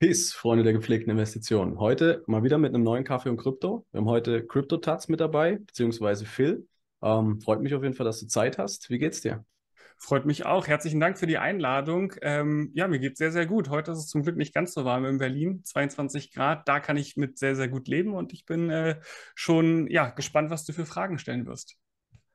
Peace, Freunde der gepflegten Investitionen. Heute mal wieder mit einem neuen Kaffee und Krypto. Wir haben heute Crypto-Tats mit dabei, beziehungsweise Phil. Ähm, freut mich auf jeden Fall, dass du Zeit hast. Wie geht's dir? Freut mich auch. Herzlichen Dank für die Einladung. Ähm, ja, mir geht's sehr, sehr gut. Heute ist es zum Glück nicht ganz so warm in Berlin. 22 Grad, da kann ich mit sehr, sehr gut leben und ich bin äh, schon ja, gespannt, was du für Fragen stellen wirst.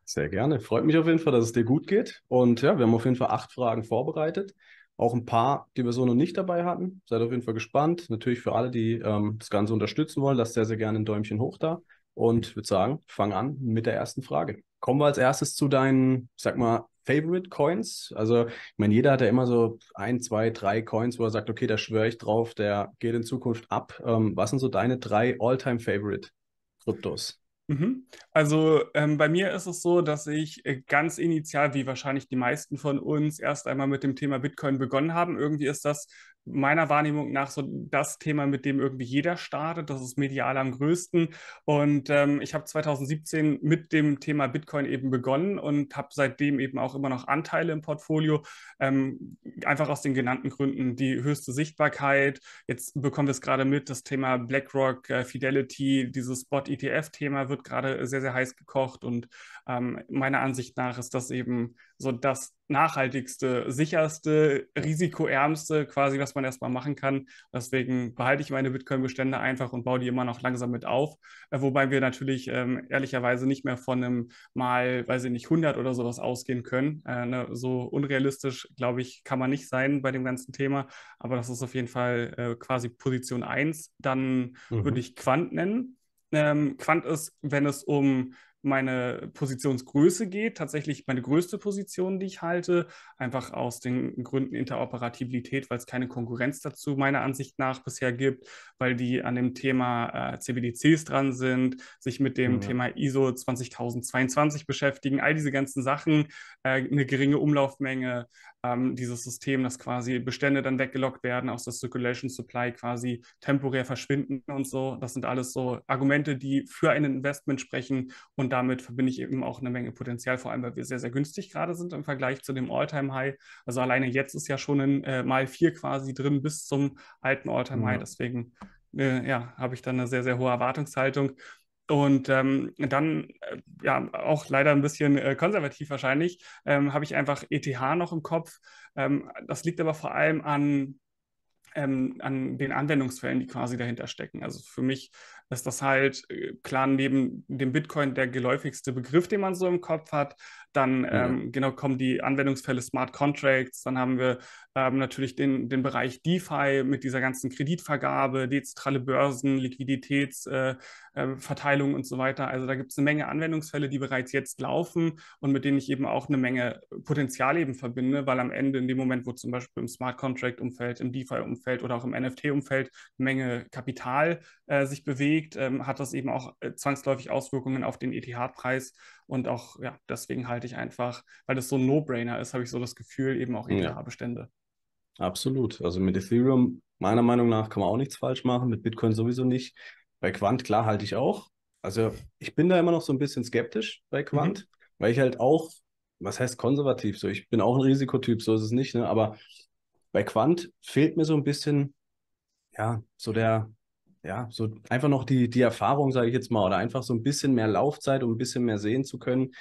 Sehr gerne. Freut mich auf jeden Fall, dass es dir gut geht. Und ja, wir haben auf jeden Fall acht Fragen vorbereitet. Auch ein paar, die wir so noch nicht dabei hatten. Seid auf jeden Fall gespannt. Natürlich für alle, die ähm, das Ganze unterstützen wollen, lasst sehr, sehr gerne ein Däumchen hoch da. Und ich würde sagen, fang an mit der ersten Frage. Kommen wir als erstes zu deinen, ich sag mal, Favorite Coins. Also, ich meine, jeder hat ja immer so ein, zwei, drei Coins, wo er sagt, okay, da schwöre ich drauf, der geht in Zukunft ab. Ähm, was sind so deine drei All-Time Favorite Kryptos? Mhm. Also ähm, bei mir ist es so, dass ich äh, ganz initial, wie wahrscheinlich die meisten von uns, erst einmal mit dem Thema Bitcoin begonnen haben. Irgendwie ist das meiner Wahrnehmung nach so das Thema, mit dem irgendwie jeder startet. Das ist medial am größten. Und ähm, ich habe 2017 mit dem Thema Bitcoin eben begonnen und habe seitdem eben auch immer noch Anteile im Portfolio. Ähm, einfach aus den genannten Gründen. Die höchste Sichtbarkeit. Jetzt bekommen wir es gerade mit, das Thema BlackRock, äh, Fidelity, dieses Spot-ETF-Thema wird gerade sehr, sehr heiß gekocht. Und ähm, meiner Ansicht nach ist das eben so das nachhaltigste, sicherste, risikoärmste quasi, was man erstmal machen kann. Deswegen behalte ich meine Bitcoin-Bestände einfach und baue die immer noch langsam mit auf. Äh, wobei wir natürlich ähm, ehrlicherweise nicht mehr von einem mal, weiß ich nicht, 100 oder sowas ausgehen können. Äh, ne? So unrealistisch, glaube ich, kann man nicht sein bei dem ganzen Thema. Aber das ist auf jeden Fall äh, quasi Position 1. Dann mhm. würde ich Quant nennen. Ähm, Quant ist, wenn es um meine Positionsgröße geht, tatsächlich meine größte Position, die ich halte, einfach aus den Gründen Interoperabilität, weil es keine Konkurrenz dazu meiner Ansicht nach bisher gibt, weil die an dem Thema äh, CBDCs dran sind, sich mit dem ja. Mhm. Thema ISO 20022 beschäftigen, all diese ganzen Sachen, äh, eine geringe Umlaufmenge, ähm, dieses System, dass quasi Bestände dann weggelockt werden, aus der Circulation Supply quasi temporär verschwinden und so. Das sind alles so Argumente, die für ein Investment sprechen und damit verbinde ich eben auch eine Menge Potenzial, vor allem weil wir sehr, sehr günstig gerade sind im Vergleich zu dem All-Time-High. Also alleine jetzt ist ja schon ein äh, Mal 4 quasi drin bis zum alten All-Time-High. Deswegen äh, ja, habe ich dann eine sehr, sehr hohe Erwartungshaltung. Und ähm, dann, äh, ja, auch leider ein bisschen äh, konservativ wahrscheinlich, ähm, habe ich einfach ETH noch im Kopf. Ähm, das liegt aber vor allem an, ähm, an den Anwendungsfällen, die quasi dahinter stecken. Also für mich ist das halt äh, klar neben dem Bitcoin der geläufigste Begriff, den man so im Kopf hat. Dann ja. Ähm, genau kommen die Anwendungsfälle Smart Contracts. Dann haben wir ähm, natürlich den, den Bereich DeFi mit dieser ganzen Kreditvergabe, dezentrale Börsen, Liquiditätsverteilung äh, äh, und so weiter. Also da gibt es eine Menge Anwendungsfälle, die bereits jetzt laufen und mit denen ich eben auch eine Menge Potenzial eben verbinde, weil am Ende in dem Moment, wo zum Beispiel im Smart Contract Umfeld, im DeFi Umfeld oder auch im NFT Umfeld eine Menge Kapital äh, sich bewegt, ähm, hat das eben auch äh, zwangsläufig Auswirkungen auf den ETH Preis und auch, ja, deswegen halte ich einfach, weil das so ein No-Brainer ist, habe ich so das Gefühl, eben auch ETH-Bestände. Absolut. Also mit Ethereum, meiner Meinung nach, kann man auch nichts falsch machen, mit Bitcoin sowieso nicht. Bei Quant, klar, halte ich auch. Also ich bin da immer noch so ein bisschen skeptisch bei mhm. Quant, mhm. weil ich halt auch, was heißt konservativ, so ich bin auch ein Risikotyp, so ist es nicht, ne? aber bei Quant fehlt mir so ein bisschen, ja, so der, ja, so einfach noch die, die Erfahrung, sage ich jetzt mal, oder einfach so ein bisschen mehr Laufzeit, um ein bisschen mehr sehen zu können,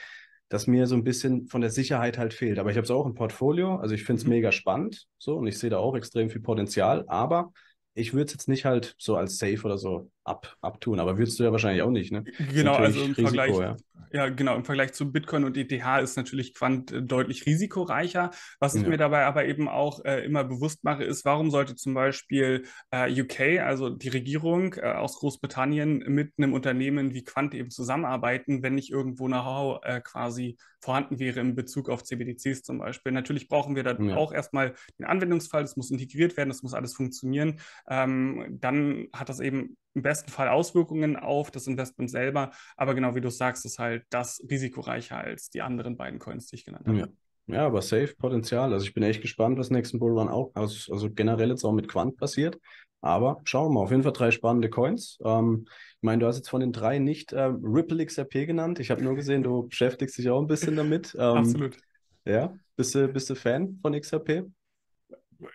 dass mir so ein bisschen von der Sicherheit halt fehlt. Aber ich habe es auch im Portfolio, also ich finde es mhm. mega spannend, so, und ich sehe da auch extrem viel Potenzial, aber ich würde es jetzt nicht halt so als safe oder so ab, abtun, aber würdest du ja wahrscheinlich auch nicht, ne? Genau, also im Risiko, Vergleich ja. Ja, genau. Im Vergleich zu Bitcoin und ETH ist natürlich Quant äh, deutlich risikoreicher. Was ich ja. mir dabei aber eben auch äh, immer bewusst mache, ist, warum sollte zum Beispiel äh, UK, also die Regierung äh, aus Großbritannien, mit einem Unternehmen wie Quant eben zusammenarbeiten, wenn nicht irgendwo Know-how äh, quasi vorhanden wäre in Bezug auf CBDCs zum Beispiel. Natürlich brauchen wir dann ja. auch erstmal den Anwendungsfall, das muss integriert werden, das muss alles funktionieren. Ähm, dann hat das eben im besten Fall Auswirkungen auf das Investment selber. Aber genau wie du sagst, ist halt das risikoreicher als die anderen beiden Coins, die ich genannt habe. Ja. Ja, aber safe Potenzial. Also ich bin echt gespannt, was nächsten Bullrun auch, also, also generell jetzt auch mit Quant passiert. Aber schauen wir mal, auf jeden Fall drei spannende Coins. Ähm, ich meine, du hast jetzt von den drei nicht ähm, Ripple XRP genannt. Ich habe nur gesehen, du beschäftigst dich auch ein bisschen damit. Ähm, Absolut. Ja, bist du, bist du Fan von XRP?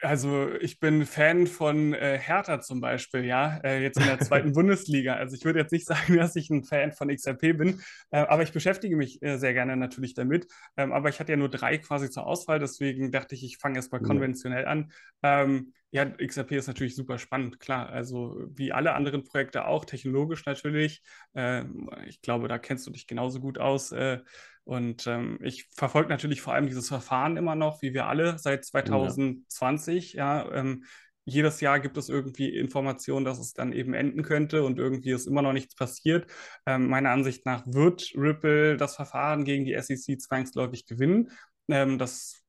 also ich bin Fan von äh, Hertha zum Beispiel, ja, äh, jetzt in der zweiten Bundesliga. Also ich würde jetzt nicht sagen, dass ich ein Fan von XRP bin, äh, aber ich beschäftige mich äh, sehr gerne natürlich damit. Ähm, aber ich hatte ja nur drei quasi zur Auswahl, deswegen dachte ich, ich fange erstmal ja. konventionell an. Ähm, ja, XRP ist natürlich super spannend, klar. Also wie alle anderen Projekte auch, technologisch natürlich. Ähm, ich glaube, da kennst du dich genauso gut aus äh, und ähm, ich verfolge natürlich vor allem dieses Verfahren immer noch, wie wir alle seit 2020. Ja, ja ähm, jedes Jahr gibt es irgendwie Informationen, dass es dann eben enden könnte und irgendwie ist immer noch nichts passiert. Ähm, meiner Ansicht nach wird Ripple das Verfahren gegen die SEC zwangsläufig gewinnen. Ähm, das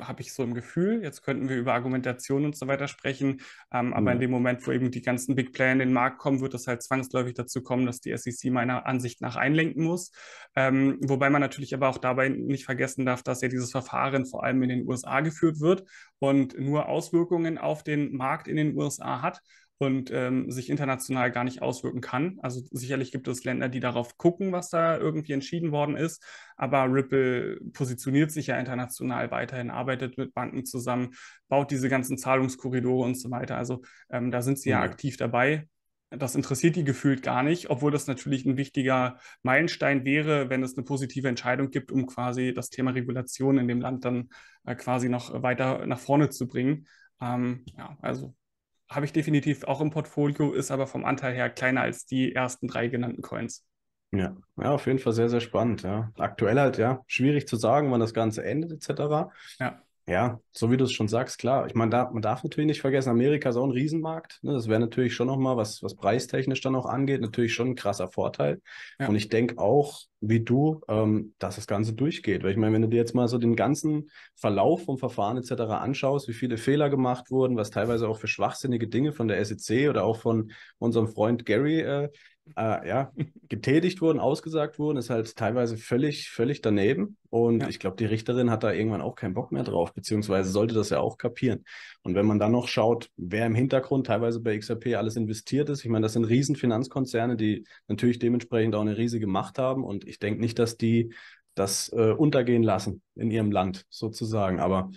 habe ich so im Gefühl. Jetzt könnten wir über Argumentation und so weiter sprechen. Ähm, aber mhm. in dem Moment, wo eben die ganzen Big Player in den Markt kommen, wird es halt zwangsläufig dazu kommen, dass die SEC meiner Ansicht nach einlenken muss. Ähm, wobei man natürlich aber auch dabei nicht vergessen darf, dass ja dieses Verfahren vor allem in den USA geführt wird und nur Auswirkungen auf den Markt in den USA hat und ähm, sich international gar nicht auswirken kann. Also sicherlich gibt es Länder, die darauf gucken, was da irgendwie entschieden worden ist, aber Ripple positioniert sich ja international weiterhin, arbeitet mit Banken zusammen, baut diese ganzen Zahlungskorridore und so weiter. Also ähm, da sind sie ja, ja mhm. aktiv dabei. Das interessiert die gefühlt gar nicht, obwohl das natürlich ein wichtiger Meilenstein wäre, wenn es eine positive Entscheidung gibt, um quasi das Thema Regulation in dem Land dann äh, quasi noch weiter nach vorne zu bringen. Ähm, ja, also habe ich definitiv auch im Portfolio, ist aber vom Anteil her kleiner als die ersten drei genannten Coins. Ja, ja, auf jeden Fall sehr, sehr spannend. Ja. Aktuell halt, ja, schwierig zu sagen, wann das Ganze endet, etc. Ja. Ja, so wie du es schon sagst, klar. Ich meine, da, man darf natürlich nicht vergessen, Amerika ist auch ein Riesenmarkt. Ne? Das wäre natürlich schon nochmal, was, was preistechnisch dann auch angeht, natürlich schon ein krasser Vorteil. Ja. Und ich denke auch, wie du, ähm, dass das Ganze durchgeht. Weil ich meine, wenn du dir jetzt mal so den ganzen Verlauf vom Verfahren etc. anschaust, wie viele Fehler gemacht wurden, was teilweise auch für schwachsinnige Dinge von der SEC oder auch von unserem Freund Gary äh, äh, ja, getätigt wurden, ausgesagt wurden, ist halt teilweise völlig, völlig daneben. Und ja. ich glaube, die Richterin hat da irgendwann auch keinen Bock mehr drauf, beziehungsweise sollte das ja auch kapieren. Und wenn man dann noch schaut, wer im Hintergrund teilweise bei XRP alles investiert ist, ich meine, das sind Riesenfinanzkonzerne, die natürlich dementsprechend auch eine riesige Macht haben und ich denke nicht, dass die das äh, untergehen lassen in ihrem Land sozusagen. Aber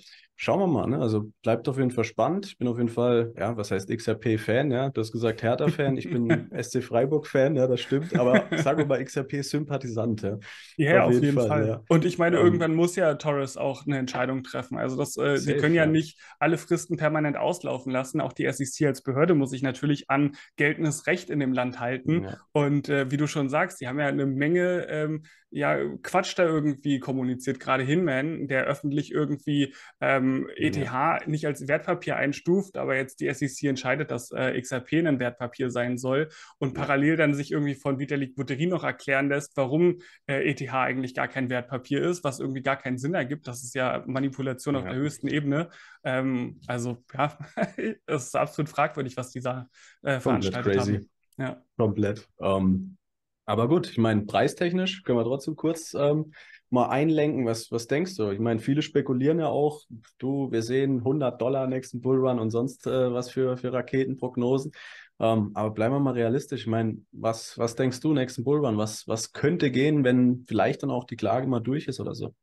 schauen wir mal. Ne? Also bleibt auf jeden Fall spannend. Ich bin auf jeden Fall, ja, was heißt XRP-Fan? Ja, du hast gesagt Hertha-Fan. Ich bin SC Freiburg-Fan. Ja, das stimmt. Aber sagen wir mal XRP-Sympathisant. Ja, yeah, auf, jeden, jeden Fall. Fall ja. Und ich meine, ähm, irgendwann muss ja Torres auch eine Entscheidung treffen. Also das, äh, safe, die können ja, ja, nicht alle Fristen permanent auslaufen lassen. Auch die SEC als Behörde muss sich natürlich an geltendes Recht in dem Land halten. Ja. Und äh, wie du schon sagst, sie haben ja eine Menge ähm, ja, Quatsch da irgendwie kommuniziert. Gerade Hinman, der öffentlich irgendwie ähm, ETH ja. E nicht als Wertpapier einstuft, aber jetzt die SEC entscheidet, dass äh, XRP ein Wertpapier sein soll und ja. parallel dann sich irgendwie von Vitalik Buterin noch erklären lässt, warum äh, ETH eigentlich gar kein Wertpapier ist, was irgendwie gar keinen Sinn ergibt. Das ist ja Manipulation ja. auf der höchsten Ebene. Ähm, also ja, es ist absolut fragwürdig, was dieser äh, veranstaltet haben. Ja. Komplett. Um ähm, aber gut, ich meine, preistechnisch können wir trotzdem kurz ähm, mal einlenken. Was, was denkst du? Ich meine, viele spekulieren ja auch, du, wir sehen 100 Dollar nächsten Bullrun und sonst äh, was für, für Raketenprognosen. Ähm, aber bleiben wir mal realistisch. Ich meine, was, was denkst du nächsten Bullrun? Was, was könnte gehen, wenn vielleicht dann auch die Klage mal durch ist oder so?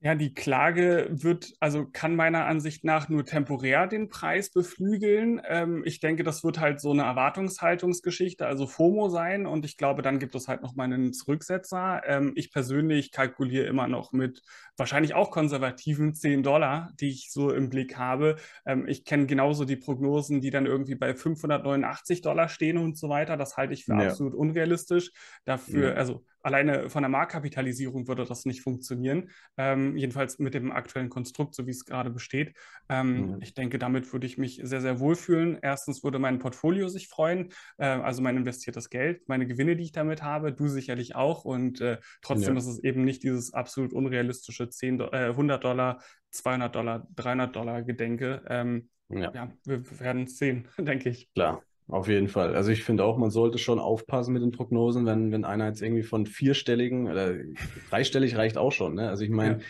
Ja, die Klage wird, also kann meiner Ansicht nach nur temporär den Preis beflügeln. Ähm, ich denke, das wird halt so eine Erwartungshaltungsgeschichte, also FOMO sein. Und ich glaube, dann gibt es halt nochmal einen Zurücksetzer. Ähm, ich persönlich kalkuliere immer noch mit wahrscheinlich auch konservativen 10 Dollar, die ich so im Blick habe. Ähm, ich kenne genauso die Prognosen, die dann irgendwie bei 589 Dollar stehen und so weiter. Das halte ich für ja. absolut unrealistisch. Dafür, ja. also alleine von der Marktkapitalisierung würde das nicht funktionieren. Ähm, jedenfalls mit dem aktuellen Konstrukt, so wie es gerade besteht. Ähm, mhm. Ich denke, damit würde ich mich sehr, sehr wohlfühlen. Erstens würde mein Portfolio sich freuen, äh, also mein investiertes Geld, meine Gewinne, die ich damit habe, du sicherlich auch. Und äh, trotzdem ja. ist es eben nicht dieses absolut unrealistische 10, äh, 100 Dollar, 200 Dollar, 300 Dollar Gedenke. Ähm, ja. ja. wir werden es sehen, denke ich. Klar auf jeden Fall. Also ich finde auch, man sollte schon aufpassen mit den Prognosen, wenn, wenn einer jetzt irgendwie von vierstelligen oder dreistellig reicht auch schon. Ne? Also ich meine, ja.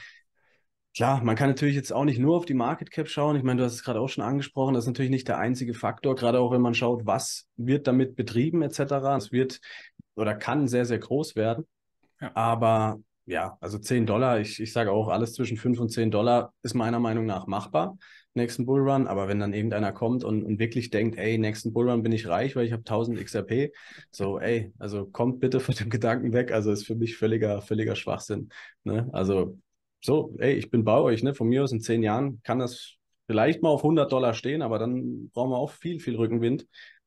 klar, man kann natürlich jetzt auch nicht nur auf die Market Cap schauen. Ich meine, du hast es gerade auch schon angesprochen, das ist natürlich nicht der einzige Faktor, gerade auch wenn man schaut, was wird damit betrieben etc. Es wird oder kann sehr, sehr groß werden. Ja. Aber ja, also 10 Dollar, ich, ich sage auch, alles zwischen 5 und 10 Dollar ist meiner Meinung nach machbar nächsten Bullrun. Aber wenn dann irgendeiner kommt und, und wirklich denkt, ey, nächsten Bullrun bin ich reich, weil ich habe 1000 XRP, so, ey, also kommt bitte von dem Gedanken weg. Also ist für mich völliger, völliger Schwachsinn. Ne? Also so, ey, ich bin bei euch, ne? Von mir aus in zehn Jahren kann das vielleicht mal auf 100 Dollar stehen, aber dann brauchen wir auch viel, viel Rückenwind.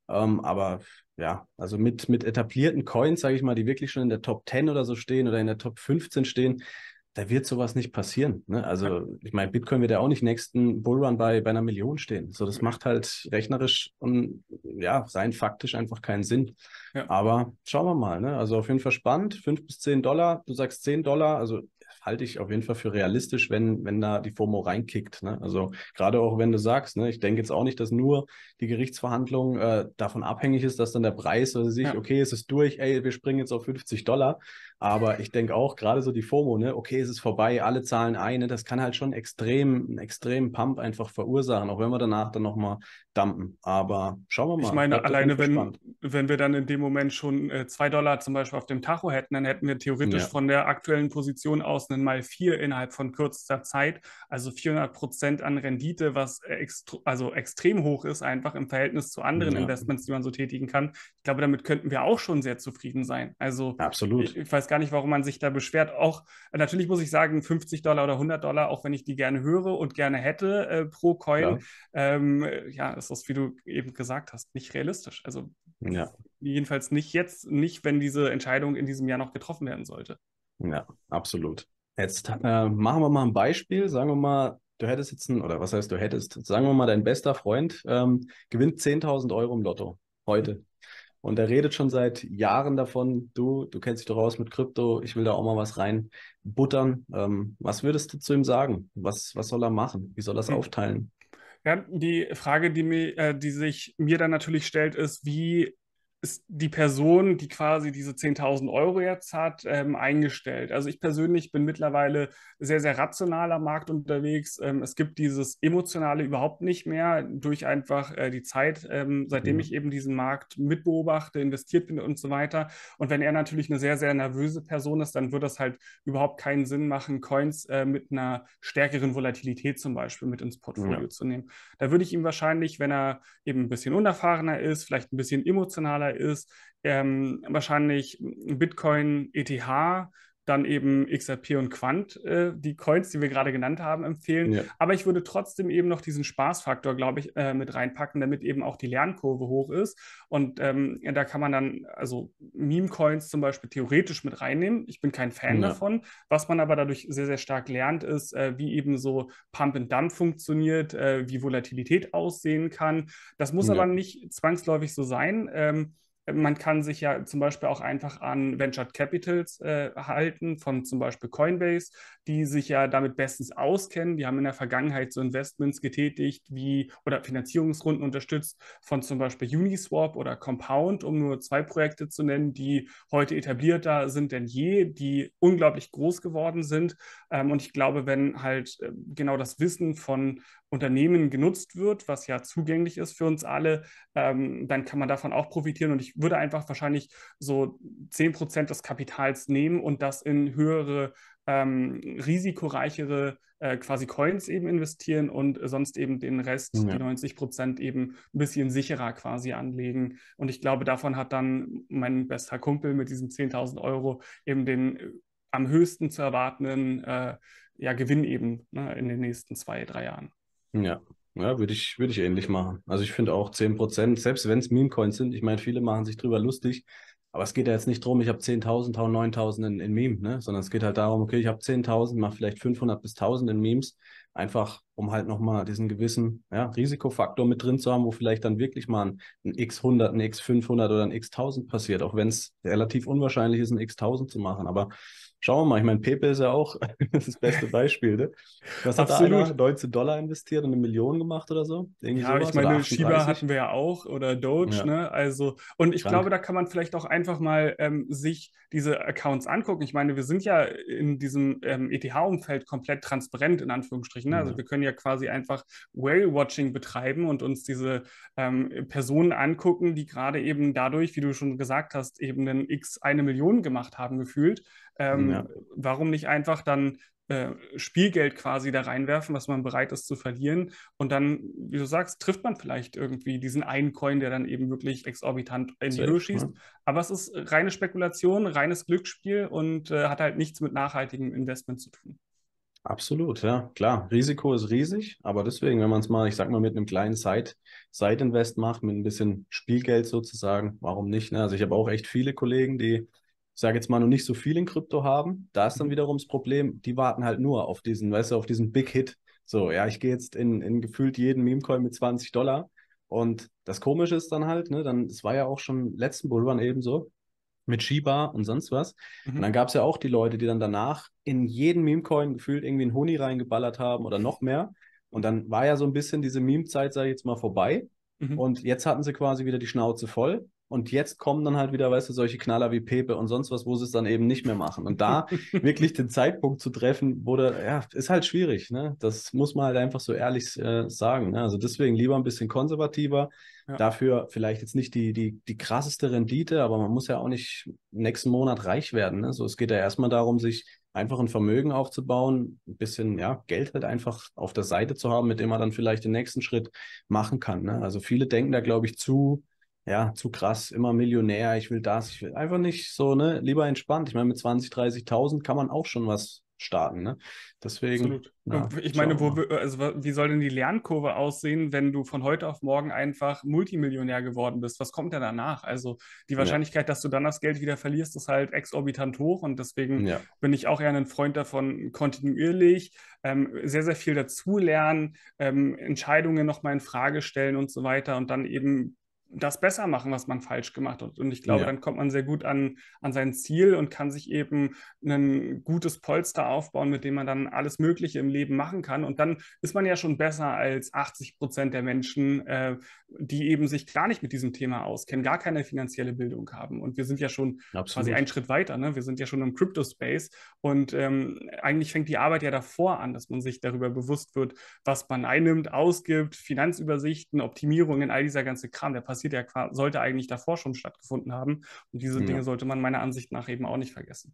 Ähm, aber ja, also mit, mit etablierten Coins, sage ich mal, die wirklich schon in der Top 10 oder so stehen oder in der Top 15 stehen, da wird sowas nicht passieren. Ne? Also, ich meine, Bitcoin wird ja auch nicht nächsten Bullrun bei, bei einer Million stehen. So, das macht halt rechnerisch und ja, rein faktisch einfach keinen Sinn. Ja. Aber schauen wir mal. Ne? Also, auf jeden Fall spannend. Fünf bis zehn Dollar. Du sagst zehn Dollar. Also, halte ich auf jeden Fall für realistisch, wenn, wenn da die FOMO reinkickt. Ne? Also gerade auch wenn du sagst, ne, ich denke jetzt auch nicht, dass nur die Gerichtsverhandlung äh, davon abhängig ist, dass dann der Preis, also sich, ja. okay, es ist durch, ey, wir springen jetzt auf 50 Dollar, aber ich denke auch, gerade so die FOMO, ne, okay, es ist vorbei, alle zahlen eine, ne? das kann halt schon extrem, einen extremen Pump einfach verursachen, auch wenn wir danach dann nochmal dumpen. Aber schauen wir mal. Ich meine, alleine wenn, wenn wir dann in dem Moment schon äh, zwei Dollar zum Beispiel auf dem Tacho hätten, dann hätten wir theoretisch ja. von der aktuellen Position aus einen mal vier innerhalb von kürzester Zeit, also 400 Prozent an Rendite, was äh, extr also extrem hoch ist, einfach im Verhältnis zu anderen ja. Investments, die man so tätigen kann. Ich glaube, damit könnten wir auch schon sehr zufrieden sein. Also, Absolut. ich, ich weiß gar nicht, warum man sich da beschwert. Auch äh, natürlich muss ich sagen, 50 Dollar oder 100 Dollar, auch wenn ich die gerne höre und gerne hätte äh, pro Coin, ja. Ähm, ja, ist das, wie du eben gesagt hast, nicht realistisch. Also ja. jedenfalls nicht jetzt, nicht wenn diese Entscheidung in diesem Jahr noch getroffen werden sollte. Ja, absolut. Jetzt äh, machen wir mal ein Beispiel. Sagen wir mal, du hättest jetzt, ein, oder was heißt du hättest, sagen wir mal, dein bester Freund ähm, gewinnt 10.000 Euro im Lotto heute. Und er redet schon seit Jahren davon, du, du kennst dich doch aus mit Krypto, ich will da auch mal was reinbuttern. Ähm, was würdest du zu ihm sagen? Was, was soll er machen? Wie soll er es hm. aufteilen? Ja, die Frage, die, mir, äh, die sich mir dann natürlich stellt, ist, wie ist die Person, die quasi diese 10.000 Euro jetzt hat, ähm, eingestellt. Also ich persönlich bin mittlerweile sehr, sehr rational am Markt unterwegs. Ähm, es gibt dieses Emotionale überhaupt nicht mehr durch einfach äh, die Zeit, ähm, seitdem mhm. ich eben diesen Markt mitbeobachte, investiert bin und so weiter. Und wenn er natürlich eine sehr, sehr nervöse Person ist, dann wird das halt überhaupt keinen Sinn machen, Coins äh, mit einer stärkeren Volatilität zum Beispiel mit ins Portfolio ja. zu nehmen. Da würde ich ihm wahrscheinlich, wenn er eben ein bisschen unerfahrener ist, vielleicht ein bisschen emotionaler ist ähm, wahrscheinlich Bitcoin ETH dann eben XRP und Quant, äh, die Coins, die wir gerade genannt haben, empfehlen. Ja. Aber ich würde trotzdem eben noch diesen Spaßfaktor, glaube ich, äh, mit reinpacken, damit eben auch die Lernkurve hoch ist. Und ähm, da kann man dann also Meme-Coins zum Beispiel theoretisch mit reinnehmen. Ich bin kein Fan ja. davon. Was man aber dadurch sehr, sehr stark lernt, ist, äh, wie eben so Pump and Dump funktioniert, äh, wie Volatilität aussehen kann. Das muss aber nicht zwangsläufig so sein. Ähm, man kann sich ja zum Beispiel auch einfach an Ventured Capitals äh, halten, von zum Beispiel Coinbase, die sich ja damit bestens auskennen. Die haben in der Vergangenheit so Investments getätigt wie oder Finanzierungsrunden unterstützt von zum Beispiel Uniswap oder Compound, um nur zwei Projekte zu nennen, die heute etablierter sind denn je, die unglaublich groß geworden sind. Ähm, und ich glaube, wenn halt äh, genau das Wissen von Unternehmen genutzt wird, was ja zugänglich ist für uns alle, ähm, dann kann man davon auch profitieren. Und ich würde einfach wahrscheinlich so 10 Prozent des Kapitals nehmen und das in höhere, ähm, risikoreichere äh, quasi Coins eben investieren und sonst eben den Rest, ja. die 90 Prozent eben ein bisschen sicherer quasi anlegen. Und ich glaube, davon hat dann mein bester Kumpel mit diesen 10.000 Euro eben den äh, am höchsten zu erwartenden äh, ja, Gewinn eben ne, in den nächsten zwei, drei Jahren. Ja, ja würde ich, würd ich ähnlich machen. Also ich finde auch 10%, selbst wenn es Meme-Coins sind, ich meine, viele machen sich drüber lustig, aber es geht ja jetzt nicht darum, ich habe 10.000, 9.000 in, in Meme, ne? sondern es geht halt darum, okay, ich habe 10.000, mache vielleicht 500 bis 1.000 in Memes, einfach um halt nochmal diesen gewissen ja, Risikofaktor mit drin zu haben, wo vielleicht dann wirklich mal ein, ein x100, ein x500 oder ein x1000 passiert, auch wenn es relativ unwahrscheinlich ist, ein x1000 zu machen. Aber Schauen wir mal, ich meine, Pepe ist ja auch das beste Beispiel. Ne? Was hat Absolut. da einer? 19 Dollar investiert und eine Million gemacht oder so? Irgendwie ja, sowas? ich meine, Shiba hatten wir ja auch oder Doge, ja. ne? Also, und ich Krank. glaube, da kann man vielleicht auch einfach mal ähm, sich diese Accounts angucken. Ich meine, wir sind ja in diesem ähm, ETH-Umfeld komplett transparent, in Anführungsstrichen. Ne? Also, ja. wir können ja quasi einfach Whale-Watching betreiben und uns diese ähm, Personen angucken, die gerade eben dadurch, wie du schon gesagt hast, eben einen X eine Million gemacht haben, gefühlt. Ähm, ja. Warum nicht einfach dann äh, Spielgeld quasi da reinwerfen, was man bereit ist zu verlieren? Und dann, wie du sagst, trifft man vielleicht irgendwie diesen einen Coin, der dann eben wirklich exorbitant in die Höhe schießt. Ne? Aber es ist reine Spekulation, reines Glücksspiel und äh, hat halt nichts mit nachhaltigem Investment zu tun. Absolut, ja, klar. Risiko ist riesig, aber deswegen, wenn man es mal, ich sag mal, mit einem kleinen Side, Side-Invest macht, mit ein bisschen Spielgeld sozusagen, warum nicht? Ne? Also ich habe auch echt viele Kollegen, die sage jetzt mal, noch nicht so viel in Krypto haben, da ist dann mhm. wiederum das Problem, die warten halt nur auf diesen, weißt du, auf diesen Big Hit. So, ja, ich gehe jetzt in, in gefühlt jeden Meme-Coin mit 20 Dollar. Und das Komische ist dann halt, ne, dann, es war ja auch schon letzten Bullrun eben so, mit Shiba und sonst was. Mhm. Und dann gab es ja auch die Leute, die dann danach in jeden Meme-Coin gefühlt irgendwie einen Honig reingeballert haben oder noch mehr. Und dann war ja so ein bisschen diese Meme-Zeit, sage ich jetzt mal, vorbei. Mhm. Und jetzt hatten sie quasi wieder die Schnauze voll und jetzt kommen dann halt wieder, weißt du, solche Knaller wie Pepe und sonst was, wo sie es dann eben nicht mehr machen. Und da wirklich den Zeitpunkt zu treffen, wurde, ja, ist halt schwierig. Ne? Das muss man halt einfach so ehrlich äh, sagen. Ne? Also deswegen lieber ein bisschen konservativer. Ja. Dafür vielleicht jetzt nicht die, die, die krasseste Rendite, aber man muss ja auch nicht nächsten Monat reich werden. Ne? So, es geht ja erstmal darum, sich einfach ein Vermögen aufzubauen, ein bisschen ja, Geld halt einfach auf der Seite zu haben, mit dem man dann vielleicht den nächsten Schritt machen kann. Ne? Also viele denken da, glaube ich, zu ja, zu krass, immer Millionär, ich will das, ich will einfach nicht so, ne? Lieber entspannt. Ich meine, mit 20, 30.000 kann man auch schon was starten, ne? Deswegen. Na, ich meine, wo, also, wie soll denn die Lernkurve aussehen, wenn du von heute auf morgen einfach Multimillionär geworden bist? Was kommt denn danach? Also die Wahrscheinlichkeit, ja. dass du dann das Geld wieder verlierst, ist halt exorbitant hoch und deswegen ja. bin ich auch eher ein Freund davon, kontinuierlich ähm, sehr, sehr viel dazulernen, ähm, Entscheidungen nochmal in Frage stellen und so weiter und dann eben das besser machen, was man falsch gemacht hat. Und ich glaube, ja. dann kommt man sehr gut an, an sein Ziel und kann sich eben ein gutes Polster aufbauen, mit dem man dann alles Mögliche im Leben machen kann. Und dann ist man ja schon besser als 80 Prozent der Menschen, äh, die eben sich gar nicht mit diesem Thema auskennen, gar keine finanzielle Bildung haben. Und wir sind ja schon Absolut. quasi einen Schritt weiter. Ne? Wir sind ja schon im Crypto-Space. Und ähm, eigentlich fängt die Arbeit ja davor an, dass man sich darüber bewusst wird, was man einnimmt, ausgibt, Finanzübersichten, Optimierungen, all dieser ganze Kram, der passiert passiert ja, sollte eigentlich davor schon stattgefunden haben. Und diese ja. Dinge sollte man meiner Ansicht nach eben auch nicht vergessen.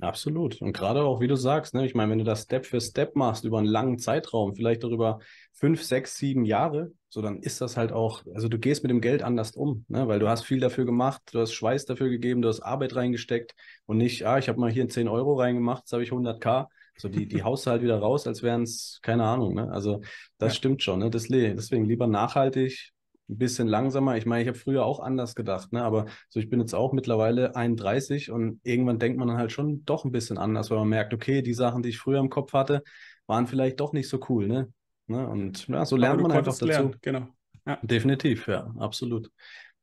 Absolut. Und gerade auch, wie du sagst, ne, ich meine, wenn du das Step für Step machst über einen langen Zeitraum, vielleicht darüber fünf, sechs, sieben Jahre, so dann ist das halt auch, also du gehst mit dem Geld anders um, ne, weil du hast viel dafür gemacht, du hast Schweiß dafür gegeben, du hast Arbeit reingesteckt und nicht, ah, ich habe mal hier 10 Euro reingemacht, jetzt habe ich 100k. So die, die haust halt wieder raus, als wären es, keine Ahnung. Ne? Also das ja. stimmt schon. Ne? Deswegen lieber nachhaltig, ein bisschen langsamer. Ich meine, ich habe früher auch anders gedacht, ne? aber so ich bin jetzt auch mittlerweile 31 und irgendwann denkt man dann halt schon doch ein bisschen anders, weil man merkt, okay, die Sachen, die ich früher im Kopf hatte, waren vielleicht doch nicht so cool. Ne? ne? Und ja, so lernt man einfach dazu. Lernen. Genau. Ja. Definitiv, ja, absolut.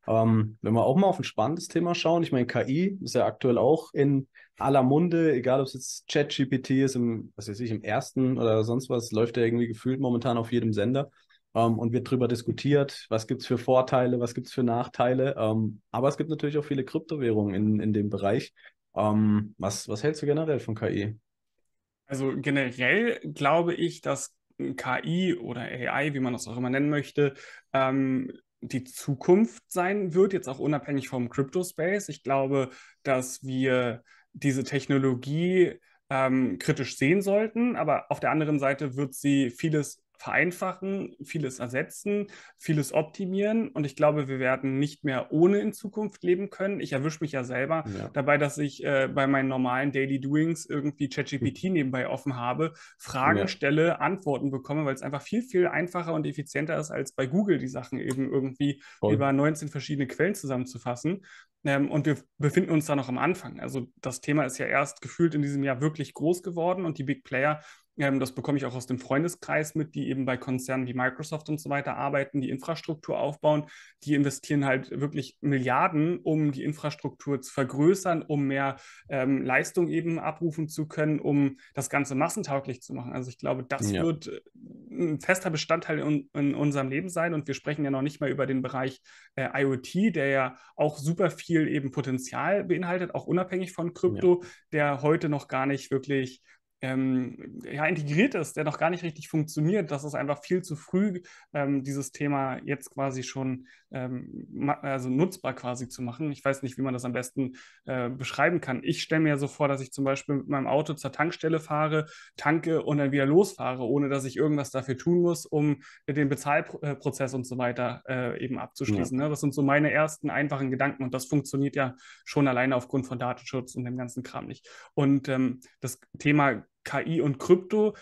Ähm, wenn wir auch mal auf ein spannendes Thema schauen, ich meine, KI ist ja aktuell auch in aller Munde, egal ob es jetzt ChatGPT ist, im, was weiß ich, im ersten oder sonst was, läuft ja irgendwie gefühlt momentan auf jedem Sender ähm, und wird darüber diskutiert, was gibt es für Vorteile, was gibt es für Nachteile. Ähm, aber es gibt natürlich auch viele Kryptowährungen in, in dem Bereich. Ähm, was, was hältst du generell von KI? Also generell glaube ich, dass KI oder AI, wie man das auch immer nennen möchte, ähm, die Zukunft sein wird, jetzt auch unabhängig vom Crypto-Space. Ich glaube, dass wir diese Technologie ähm, kritisch sehen sollten, aber auf der anderen Seite wird sie vieles vereinfachen, vieles ersetzen, vieles optimieren. Und ich glaube, wir werden nicht mehr ohne in Zukunft leben können. Ich erwische mich ja selber ja. dabei, dass ich äh, bei meinen normalen Daily Doings irgendwie ChatGPT hm. nebenbei offen habe, Fragen ja. stelle, Antworten bekomme, weil es einfach viel, viel einfacher und effizienter ist, als bei Google die Sachen eben irgendwie Voll. über 19 verschiedene Quellen zusammenzufassen. Ähm, und wir befinden uns da noch am Anfang. Also das Thema ist ja erst gefühlt in diesem Jahr wirklich groß geworden und die Big Player ähm, das bekomme ich auch aus dem Freundeskreis mit, die eben bei Konzernen wie Microsoft und so weiter arbeiten, die Infrastruktur aufbauen. Die investieren halt wirklich Milliarden, um die Infrastruktur zu vergrößern, um mehr ähm, Leistung eben abrufen zu können, um das Ganze massentauglich zu machen. Also ich glaube, das ja. wird äh, ein fester Bestandteil in, in, unserem Leben sein. Und wir sprechen ja noch nicht mal über den Bereich äh, IoT, der ja auch super viel eben Potenzial beinhaltet, auch unabhängig von Krypto, ja. der heute noch gar nicht wirklich ähm, ja, integriert ist, der noch gar nicht richtig funktioniert, dass es einfach viel zu früh ähm, dieses Thema jetzt quasi schon ähm, also nutzbar quasi zu machen. Ich weiß nicht, wie man das am besten äh, beschreiben kann. Ich stelle mir ja so vor, dass ich zum Beispiel mit meinem Auto zur Tankstelle fahre, tanke und dann wieder losfahre, ohne dass ich irgendwas dafür tun muss, um den Bezahlprozess und so weiter äh, eben abzuschließen. Ja. Ne? Das sind so meine ersten einfachen Gedanken und das funktioniert ja schon alleine aufgrund von Datenschutz und dem ganzen Kram nicht. Und ähm, das Thema KI und Krypto,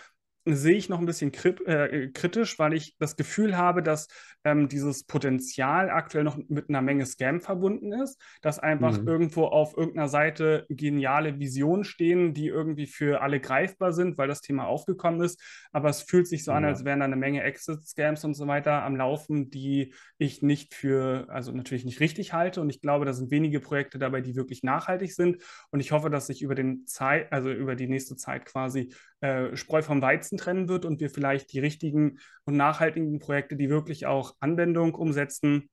sehe ich noch ein bisschen äh, äh, kritisch, weil ich das Gefühl habe, dass ähm, dieses Potenzial aktuell noch mit einer Menge Scam verbunden ist, dass einfach mhm. irgendwo auf irgendeiner Seite geniale Visionen stehen, die irgendwie für alle greifbar sind, weil das Thema aufgekommen ist. Aber es fühlt sich so mhm. an, als wären da eine Menge Exit-Scams und so weiter am Laufen, die ich nicht für, also natürlich nicht richtig halte. Und ich glaube, da sind wenige Projekte dabei, die wirklich nachhaltig sind. Und ich hoffe, dass sich über den Zeit, also über die nächste Zeit quasi äh, Spreu vom Weizen trennen wird und wir vielleicht die richtigen und nachhaltigen Projekte, die wirklich auch Anwendung umsetzen,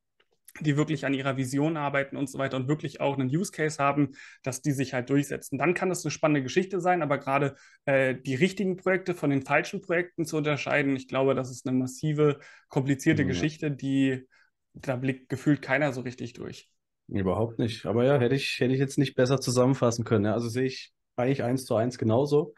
die wirklich an ihrer Vision arbeiten und so weiter und wirklich auch einen Use Case haben, dass die sich halt durchsetzen. Dann kann das eine spannende Geschichte sein, aber gerade äh, die richtigen Projekte von den falschen Projekten zu unterscheiden, ich glaube, das ist eine massive, komplizierte mhm. Geschichte, die da blickt gefühlt keiner so richtig durch. Überhaupt nicht. Aber ja, hätte ich, hätte ich jetzt nicht besser zusammenfassen können. Ja, also sehe ich eigentlich eins zu eins genauso.